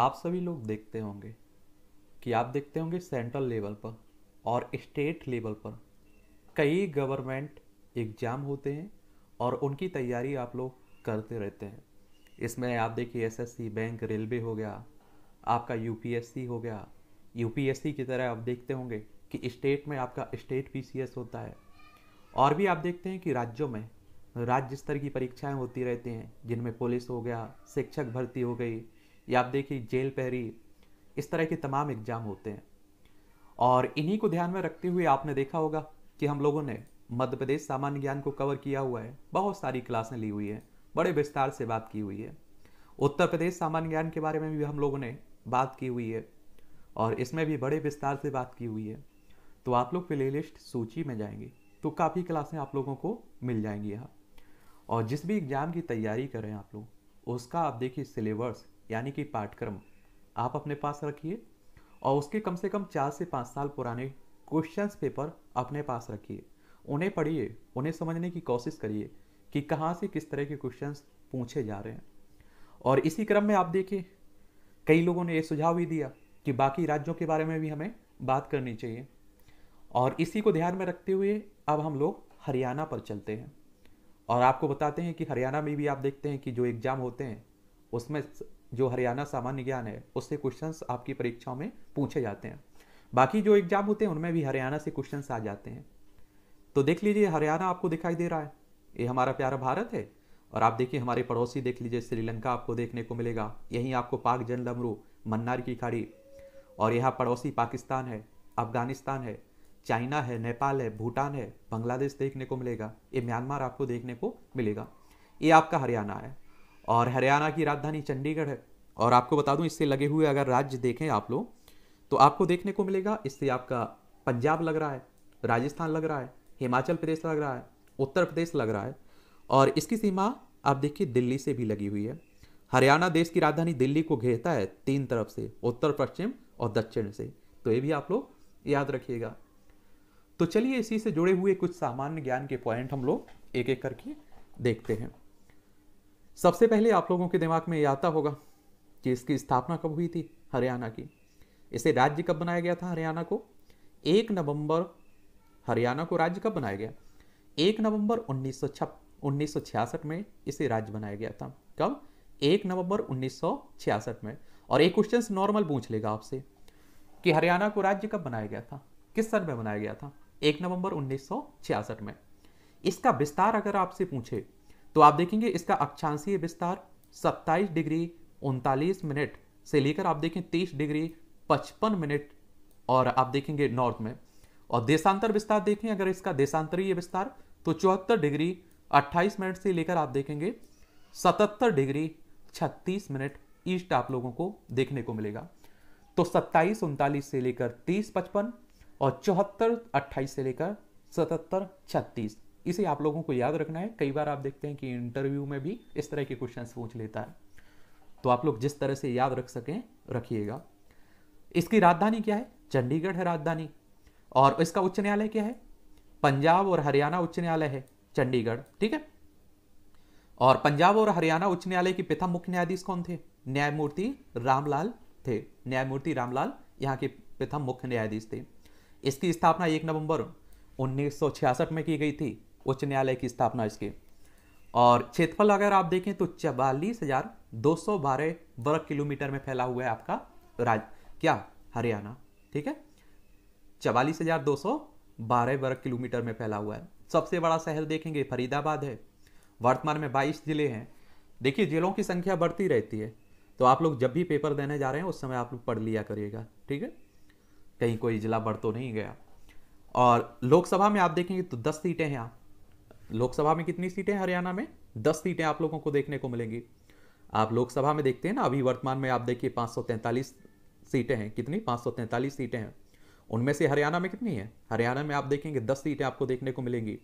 आप सभी लोग देखते होंगे कि आप देखते होंगे सेंट्रल लेवल पर और स्टेट लेवल पर कई गवर्नमेंट एग्ज़ाम होते हैं और उनकी तैयारी आप लोग करते रहते हैं इसमें आप देखिए एसएससी बैंक रेलवे हो गया आपका यूपीएससी हो गया यूपीएससी की तरह आप देखते होंगे कि स्टेट में आपका स्टेट पीसीएस होता है और भी आप देखते हैं कि राज्यों में राज्य स्तर की परीक्षाएं होती रहती हैं जिनमें पुलिस हो गया शिक्षक भर्ती हो गई या आप देखिए जेल पहरी इस तरह के तमाम एग्जाम होते हैं और इन्हीं को ध्यान में रखते हुए आपने देखा होगा कि हम लोगों ने मध्य प्रदेश सामान्य ज्ञान को कवर किया हुआ है बहुत सारी क्लासें ली हुई हैं बड़े विस्तार से बात की हुई है उत्तर प्रदेश सामान्य ज्ञान के बारे में भी हम लोगों ने बात की हुई है और इसमें भी बड़े विस्तार से बात की हुई है तो आप लोग प्ले लिस्ट सूची में जाएंगे तो काफ़ी क्लासें आप लोगों को मिल जाएंगी यहाँ और जिस भी एग्ज़ाम की तैयारी करें आप लोग उसका आप देखिए सिलेबस यानी कि पाठ्यक्रम आप अपने पास रखिए और उसके कम से कम चार से पाँच साल पुराने क्वेश्चंस पेपर अपने पास रखिए उन्हें पढ़िए उन्हें समझने की कोशिश करिए कि कहाँ से किस तरह के क्वेश्चंस पूछे जा रहे हैं और इसी क्रम में आप देखिए कई लोगों ने ये सुझाव भी दिया कि बाकी राज्यों के बारे में भी हमें बात करनी चाहिए और इसी को ध्यान में रखते हुए अब हम लोग हरियाणा पर चलते हैं और आपको बताते हैं कि हरियाणा में भी आप देखते हैं कि जो एग्ज़ाम होते हैं उसमें जो हरियाणा सामान्य ज्ञान है उससे क्वेश्चंस आपकी परीक्षाओं में पूछे जाते हैं बाकी जो एग्जाम होते हैं उनमें भी हरियाणा से क्वेश्चंस आ जाते हैं तो देख लीजिए हरियाणा आपको दिखाई दे रहा है ये हमारा प्यारा भारत है और आप देखिए हमारे पड़ोसी देख लीजिए श्रीलंका आपको देखने को मिलेगा यहीं आपको पाक लमरू मन्नार की खाड़ी और यहाँ पड़ोसी पाकिस्तान है अफगानिस्तान है चाइना है नेपाल है भूटान है बांग्लादेश देखने को मिलेगा ये म्यांमार आपको देखने को मिलेगा ये आपका हरियाणा है और हरियाणा की राजधानी चंडीगढ़ है और आपको बता दूं इससे लगे हुए अगर राज्य देखें आप लोग तो आपको देखने को मिलेगा इससे आपका पंजाब लग रहा है राजस्थान लग रहा है हिमाचल प्रदेश लग रहा है उत्तर प्रदेश लग रहा है और इसकी सीमा आप देखिए दिल्ली से भी लगी हुई है हरियाणा देश की राजधानी दिल्ली को घेरता है तीन तरफ से उत्तर पश्चिम और दक्षिण से तो ये भी आप लोग याद रखिएगा तो चलिए इसी से जुड़े हुए कुछ सामान्य ज्ञान के पॉइंट हम लोग एक एक करके देखते हैं सबसे पहले आप लोगों के दिमाग में यह आता होगा कि इसकी स्थापना कब हुई थी हरियाणा की इसे राज्य कब बनाया गया था हरियाणा को एक नवंबर हरियाणा को राज्य कब बनाया गया एक नवंबर उन्नीस सौ में इसे राज्य बनाया गया था कब एक नवंबर उन्नीस में और एक क्वेश्चन नॉर्मल पूछ लेगा आपसे कि हरियाणा को राज्य कब बनाया गया था किस सन में बनाया गया था एक नवंबर उन्नीस में इसका विस्तार अगर आपसे पूछे तो आप देखेंगे इसका अक्षांशीय विस्तार 27 डिग्री उनतालीस मिनट से लेकर आप देखें 30 डिग्री 55 मिनट और आप देखेंगे नॉर्थ में और देशांतर विस्तार देखें अगर इसका देशांतरीय विस्तार तो चौहत्तर डिग्री 28 मिनट से लेकर आप देखेंगे 77 डिग्री 36 मिनट ईस्ट आप लोगों को देखने को मिलेगा तो सत्ताईस उनतालीस से लेकर तीस पचपन और चौहत्तर अट्ठाईस से लेकर सतहत्तर छत्तीस इसे आप लोगों को याद रखना है कई बार आप देखते हैं कि इंटरव्यू में भी इस तरह के क्वेश्चन पूछ लेता है तो आप लोग जिस तरह से याद रख सकें रखिएगा इसकी राजधानी क्या है चंडीगढ़ है राजधानी और इसका उच्च न्यायालय क्या है पंजाब और हरियाणा उच्च न्यायालय है चंडीगढ़ ठीक है और पंजाब और हरियाणा उच्च न्यायालय के प्रथम मुख्य न्यायाधीश कौन थे न्यायमूर्ति रामलाल थे न्यायमूर्ति रामलाल यहाँ के प्रथम मुख्य न्यायाधीश थे इसकी स्थापना एक नवंबर 1966 में की गई थी उच्च न्यायालय की स्थापना इसकी और क्षेत्रफल अगर आप देखें तो चवालीस हजार दो सौ बारह वर्ग किलोमीटर में फैला हुआ है आपका राज क्या हरियाणा ठीक है चवालीस हजार दो सौ बारह वर्ग किलोमीटर में फैला हुआ है सबसे बड़ा शहर देखेंगे फरीदाबाद है वर्तमान में बाईस जिले हैं देखिए जिलों की संख्या बढ़ती रहती है तो आप लोग जब भी पेपर देने जा रहे हैं उस समय आप लोग पढ़ लिया करिएगा ठीक है कहीं कोई जिला बढ़ तो नहीं गया और लोकसभा में आप देखेंगे तो दस सीटें हैं आप लोकसभा में कितनी सीटें हरियाणा में दस सीटें आप लोगों को देखने को मिलेंगी आप लोकसभा में देखते हैं ना अभी वर्तमान में आप देखिए पांच सीटें हैं कितनी 543 सीटें हैं उनमें से हरियाणा में कितनी है हरियाणा में आप देखेंगे दस सीटें आपको देखने को मिलेंगी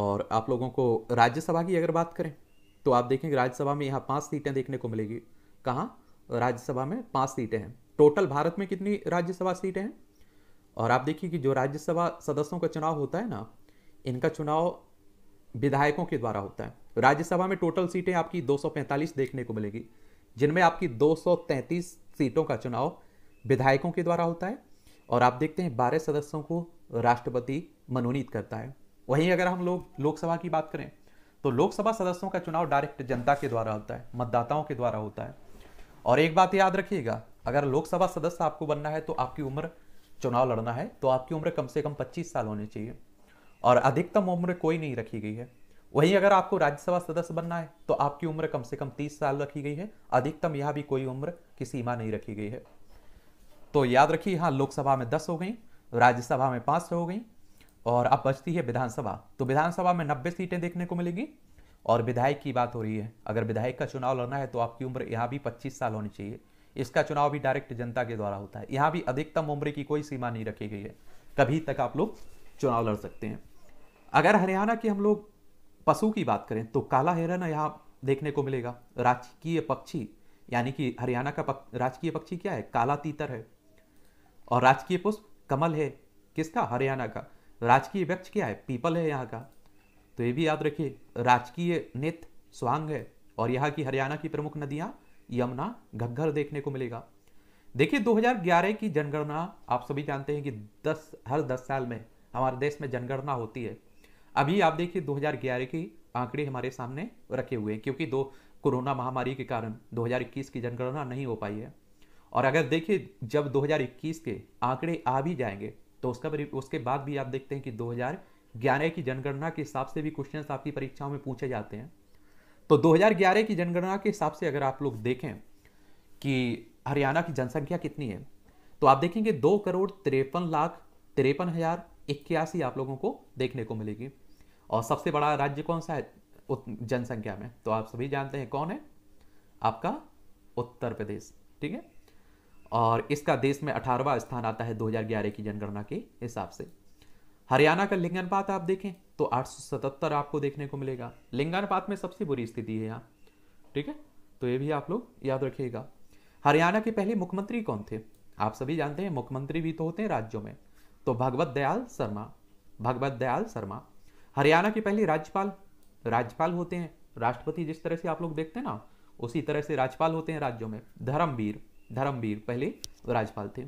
और आप लोगों को राज्यसभा की अगर बात करें तो आप देखेंगे राज्यसभा में यहाँ पांच सीटें देखने को मिलेगी कहाँ राज्यसभा में पांच सीटें हैं टोटल भारत में कितनी राज्यसभा सीटें हैं और आप देखिए कि जो राज्यसभा सदस्यों का चुनाव होता है ना इनका चुनाव विधायकों के द्वारा होता है राज्यसभा में टोटल सीटें आपकी 245 देखने को मिलेगी जिनमें आपकी 233 सीटों का चुनाव विधायकों के द्वारा होता है और आप देखते हैं बारह सदस्यों को राष्ट्रपति मनोनीत करता है वहीं अगर हम लोग लोकसभा की बात करें तो लोकसभा सदस्यों का चुनाव डायरेक्ट जनता के द्वारा होता है मतदाताओं के द्वारा होता है और एक बात याद रखिएगा अगर लोकसभा सदस्य आपको बनना है तो आपकी उम्र चुनाव लड़ना है तो आपकी उम्र कम से कम 25 साल होनी चाहिए और अधिकतम उम्र कोई नहीं रखी गई है वहीं अगर आपको राज्यसभा सदस्य बनना है तो आपकी उम्र कम से कम 30 साल रखी गई है अधिकतम यह भी कोई उम्र की सीमा नहीं रखी गई है तो याद रखिए यहाँ लोकसभा में दस हो गई राज्यसभा में पांच हो गई और अब बचती है विधानसभा तो विधानसभा में नब्बे सीटें देखने को मिलेगी और विधायक की बात हो रही है अगर विधायक का चुनाव लड़ना है तो आपकी उम्र यहाँ भी पच्चीस साल होनी चाहिए इसका चुनाव भी डायरेक्ट जनता के द्वारा होता है यहाँ भी अधिकतम उम्र की कोई सीमा नहीं रखी गई है कभी तक आप लोग चुनाव लड़ सकते हैं अगर हरियाणा के हम लोग पशु की बात करें तो काला हिरण यहाँ देखने को मिलेगा राजकीय पक्षी यानी कि हरियाणा का राजकीय पक्षी क्या है काला तीतर है और राजकीय पुष्प कमल है किसका हरियाणा का राजकीय वृक्ष क्या है पीपल है यहाँ का तो ये भी याद रखिए राजकीय नेत स्वांग है और यहाँ की हरियाणा की प्रमुख नदियाँ यमुना घग्घर देखने को मिलेगा देखिए 2011 की जनगणना आप सभी जानते हैं कि 10 हर 10 साल में हमारे देश में जनगणना होती है अभी आप देखिए 2011 की आंकड़े हमारे सामने रखे हुए हैं क्योंकि दो कोरोना महामारी के कारण 2021 की जनगणना नहीं हो पाई है और अगर देखिए जब 2021 के आंकड़े आ भी जाएंगे तो उसका उसके बाद भी आप देखते हैं कि दो की जनगणना के हिसाब से भी क्वेश्चन आपकी परीक्षाओं में पूछे जाते हैं तो 2011 की जनगणना के हिसाब से अगर आप लोग देखें कि हरियाणा की जनसंख्या कितनी है तो आप देखेंगे दो करोड़ तिरपन लाख तिरपन हजार इक्यासी आप लोगों को देखने को मिलेगी और सबसे बड़ा राज्य कौन सा है जनसंख्या में तो आप सभी जानते हैं कौन है आपका उत्तर प्रदेश ठीक है और इसका देश में अठारहवा स्थान आता है 2011 की जनगणना के हिसाब से हरियाणा का लिंगानुपात आप देखें तो 877 आपको देखने को मिलेगा लिंगानुपात में सबसे बुरी स्थिति है यहाँ ठीक है तो ये भी आप लोग याद रखिएगा हरियाणा के पहले मुख्यमंत्री कौन थे आप सभी जानते हैं मुख्यमंत्री भी तो होते हैं राज्यों में तो भगवत दयाल शर्मा भगवत दयाल शर्मा हरियाणा के पहले राज्यपाल राज्यपाल होते हैं राष्ट्रपति जिस तरह से आप लोग देखते हैं ना उसी तरह से राज्यपाल होते हैं राज्यों में धर्मवीर धर्मवीर पहले राज्यपाल थे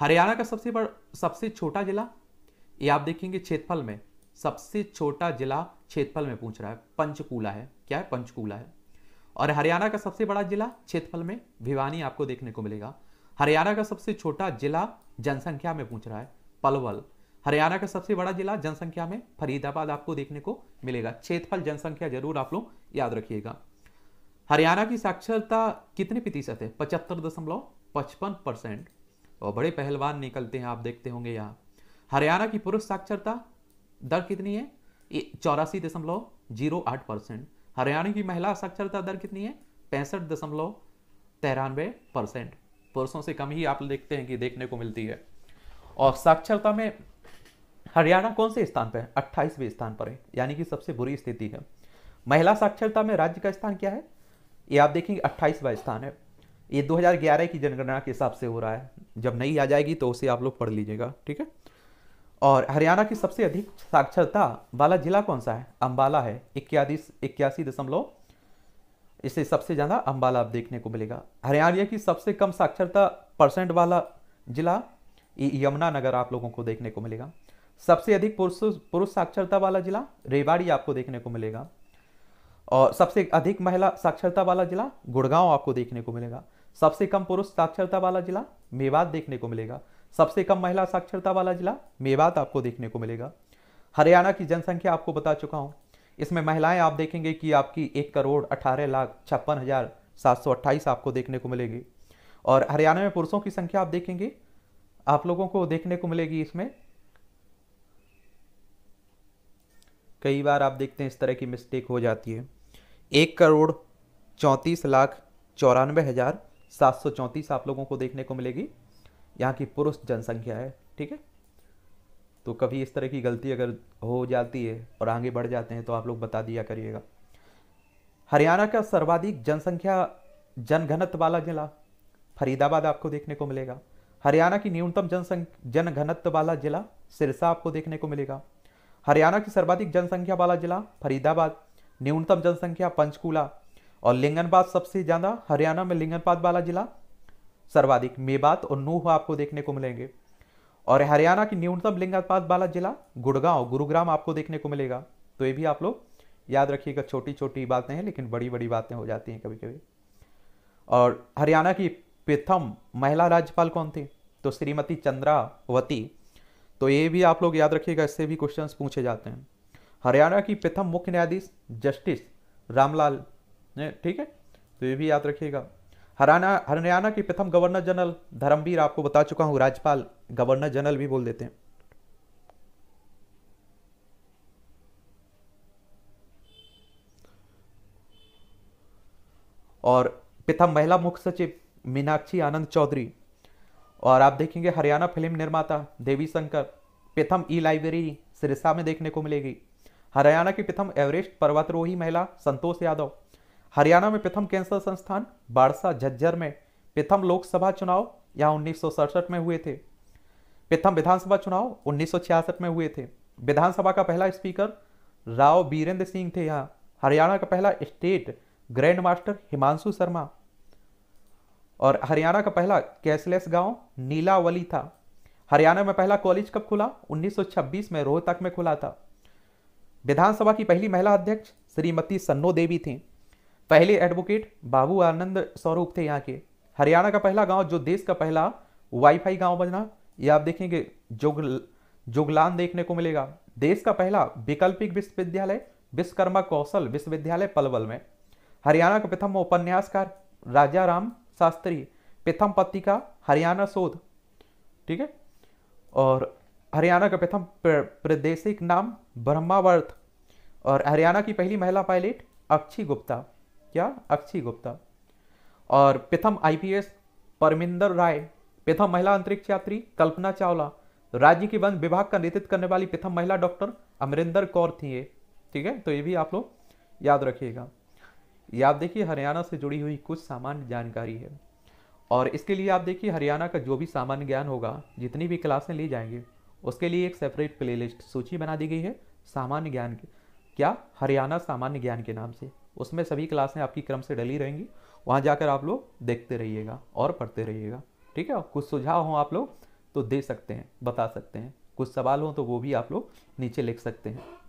हरियाणा का सबसे बड़ा सबसे छोटा जिला ये आप देखेंगे क्षेत्रफल में सबसे छोटा जिला क्षेत्रफल में पूछ रहा है पंचकूला है क्या है पंचकूला है और हरियाणा का सबसे बड़ा जिला क्षेत्रफल में भिवानी आपको देखने को मिलेगा हरियाणा का सबसे छोटा जिला जनसंख्या में पूछ रहा है पलवल हरियाणा का सबसे बड़ा जिला जनसंख्या में फरीदाबाद आपको देखने को मिलेगा क्षेत्रफल जनसंख्या जरूर आप लोग याद रखिएगा हरियाणा की साक्षरता कितने प्रतिशत है पचहत्तर दशमलव पचपन परसेंट और बड़े पहलवान निकलते हैं आप देखते होंगे यहाँ हरियाणा की पुरुष साक्षरता दर कितनी है चौरासी दशमलव जीरो आठ परसेंट हरियाणा की महिला साक्षरता दर कितनी है पैंसठ दशमलव तिरानवे परसेंट पुरुषों से कम ही आप देखते हैं कि देखने को मिलती है और साक्षरता में हरियाणा कौन से स्थान पर है अट्ठाईसवें स्थान पर है यानी कि सबसे बुरी स्थिति है महिला साक्षरता में राज्य का स्थान क्या है ये आप देखेंगे अट्ठाईसवा स्थान है ये 2011 की जनगणना के हिसाब से हो रहा है जब नई आ जाएगी तो उसे आप लोग पढ़ लीजिएगा ठीक है और हरियाणा की सबसे अधिक साक्षरता वाला जिला कौन सा है अम्बाला है इक्यादीस इक्यासी दशमलव इसे सबसे ज़्यादा अम्बाला आप देखने को मिलेगा हरियाणा की सबसे कम साक्षरता परसेंट वाला जिला यमुनानगर आप लोगों को देखने को मिलेगा सबसे अधिक पुरुष पुरुष साक्षरता वाला जिला रेवाड़ी आपको देखने को मिलेगा और सबसे अधिक महिला साक्षरता वाला जिला गुड़गांव आपको देखने को मिलेगा सबसे कम पुरुष साक्षरता वाला जिला मेवात देखने को मिलेगा सबसे कम महिला साक्षरता वाला जिला मेवात आपको देखने को मिलेगा हरियाणा की जनसंख्या आपको बता चुका हूँ इसमें महिलाएं आप देखेंगे कि आपकी एक करोड़ अठारह लाख छप्पन हज़ार सात सौ अट्ठाईस आपको देखने को मिलेगी और हरियाणा में पुरुषों की संख्या आप देखेंगे आप लोगों को देखने को मिलेगी इसमें कई बार आप देखते हैं इस तरह की मिस्टेक हो जाती है एक करोड़ चौंतीस लाख चौरानवे हज़ार सात सौ चौंतीस आप लोगों को देखने को मिलेगी यहाँ की पुरुष जनसंख्या है ठीक है तो कभी इस तरह की गलती अगर हो जाती है और आगे बढ़ जाते हैं तो आप लोग बता दिया करिएगा हरियाणा का सर्वाधिक जनसंख्या जनघनत्व वाला जिला फरीदाबाद आपको देखने को मिलेगा हरियाणा की न्यूनतम जनसंख्या जनघनत्व वाला जिला सिरसा आपको देखने को मिलेगा हरियाणा की सर्वाधिक जनसंख्या वाला जिला फरीदाबाद न्यूनतम जनसंख्या पंचकूला और लिंगनबाद सबसे ज़्यादा हरियाणा में लिंगनबाद वाला जिला सर्वाधिक मेवात और नूह आपको देखने को मिलेंगे और हरियाणा की न्यूनतम लिंगानुपात वाला जिला गुड़गांव गुरुग्राम आपको देखने को मिलेगा तो ये भी आप लोग याद रखिएगा छोटी छोटी बातें हैं लेकिन बड़ी बड़ी बातें हो जाती हैं कभी कभी और हरियाणा की प्रथम महिला राज्यपाल कौन थी तो श्रीमती चंद्रावती तो ये भी आप लोग याद रखिएगा इससे भी क्वेश्चन पूछे जाते हैं हरियाणा की प्रथम मुख्य न्यायाधीश जस्टिस रामलाल ठीक है तो ये भी याद रखिएगा हरियाणा हरियाणा के प्रथम गवर्नर जनरल धर्मवीर आपको बता चुका हूं राज्यपाल गवर्नर जनरल भी बोल देते हैं और प्रथम महिला मुख्य सचिव मीनाक्षी आनंद चौधरी और आप देखेंगे हरियाणा फिल्म निर्माता देवी शंकर प्रथम ई लाइब्रेरी सिरसा में देखने को मिलेगी हरियाणा की प्रथम एवरेस्ट पर्वतरोही महिला संतोष यादव हरियाणा में प्रथम कैंसर संस्थान बाड़सा झज्जर में प्रथम लोकसभा चुनाव यहाँ उन्नीस में हुए थे प्रथम विधानसभा चुनाव उन्नीस में हुए थे विधानसभा का पहला स्पीकर राव बीरेंद्र सिंह थे यहाँ हरियाणा का पहला state grandmaster Himanshu Sharma और हरियाणा का पहला कैशलेस गांव नीलावली था हरियाणा में पहला कॉलेज कब खुला 1926 में रोहतक में खुला था विधानसभा की पहली महिला अध्यक्ष श्रीमती सन्नो देवी थीं पहले एडवोकेट बाबू आनंद स्वरूप थे यहाँ के हरियाणा का पहला गांव जो देश का पहला वाईफाई गांव बना ये आप देखेंगे जोग जोगलान देखने को मिलेगा देश का पहला वैकल्पिक विश्वविद्यालय विश्वकर्मा कौशल विश्वविद्यालय पलवल में हरियाणा का प्रथम उपन्यासकार राजा राम शास्त्री प्रथम पत्रिका हरियाणा शोध ठीक है और हरियाणा का प्रथम प्रदेशिक नाम ब्रह्मावर्त और हरियाणा की पहली महिला पायलट अक्षी गुप्ता क्या अक्षी गुप्ता और प्रथम आईपीएस परमिंदर राय प्रथम महिला अंतरिक्ष यात्री कल्पना चावला राज्य की वन विभाग का नेतृत्व करने वाली प्रथम महिला डॉक्टर अमरिंदर कौर थी ये ठीक है तो ये भी आप लोग याद रखिएगा ये आप देखिए हरियाणा से जुड़ी हुई कुछ सामान्य जानकारी है और इसके लिए आप देखिए हरियाणा का जो भी सामान्य ज्ञान होगा जितनी भी क्लासें ली जाएंगे उसके लिए एक सेपरेट प्लेलिस्ट सूची बना दी गई है सामान्य ज्ञान क्या हरियाणा सामान्य ज्ञान के नाम से उसमें सभी क्लासें आपकी क्रम से डली रहेंगी वहाँ जाकर आप लोग देखते रहिएगा और पढ़ते रहिएगा ठीक है कुछ सुझाव हो आप लोग तो दे सकते हैं बता सकते हैं कुछ सवाल हो तो वो भी आप लोग नीचे लिख सकते हैं